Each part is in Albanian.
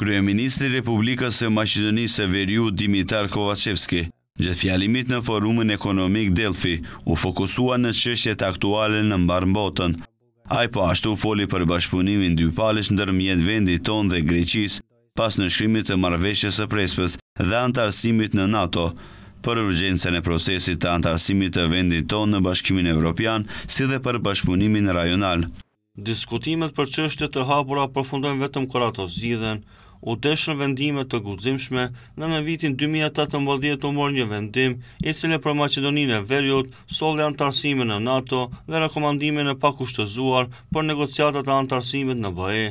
Kryeministri Republikës e Macedonisë e Veriu Dimitar Kovacevski, gjithë fjalimit në forumën ekonomik Delfi, u fokusua në qështjet aktuale në mbarë botën. Aj po ashtu foli për bashkëpunimin dy palis në dërmjet vendi tonë dhe Greqis, pas në shkrimit të marveshjes e prespës dhe antarësimit në NATO, për urgjensën e procesit të antarësimit të vendit tonë në bashkimin evropian, si dhe për bashkëpunimin rajonal. Diskutimet për qështet të hapura përfundojnë vetëm kër ato zhiden, u dëshën vendime të guzimshme dhe në vitin 2018 u morë një vendim i cilë për Macedoninë e Veriut solle antarësime në NATO dhe rekomandime në pakushtëzuar për negociatat e antarësimit në BAE.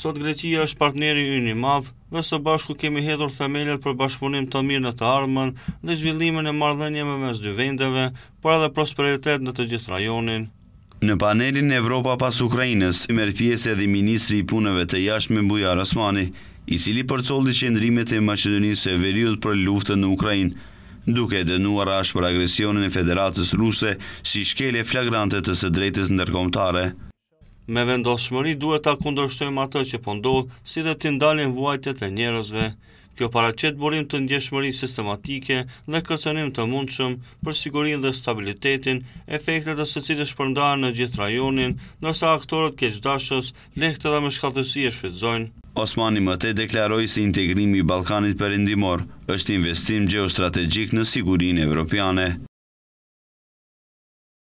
Sot Greqia është partneri unë i madhë dhe së bashku kemi hedhur themelet për bashkëpunim të mirë në të armën dhe zhvillimin e marrëdhënieve mes dy vendeve, por edhe prosperitet në të gjithë rajonin. Në panelin Evropa pas Ukrajinës, merë pjesë edhe Ministri i Punëve të jashtë me Bujar Osmani, i cili përcoldi ndrimet e Macedonisë e veriut për luftën në Ukrajinë, duke dënuar ashtë për agresionin e Federatës Ruse si shkele flagrante të së drejtës ndërkomtare. Me vendosëshmëri duhet ta kundërshtojmë atë që pëndohë po si dhe të ndalin vuajtet e njerëzve. Kjo paracet borim të ndjeshmëri sistematike dhe kërcenim të mundshëm për sigurin dhe stabilitetin, efektet dhe së cilë shpërndarë në gjithë rajonin, nërsa aktorët keqdashës, lehte dhe me shkatësi e shvizojnë. Osmani Mëte deklaroj se integrimi i Balkanit përindimor është investim geostrategjik në sigurin evropiane.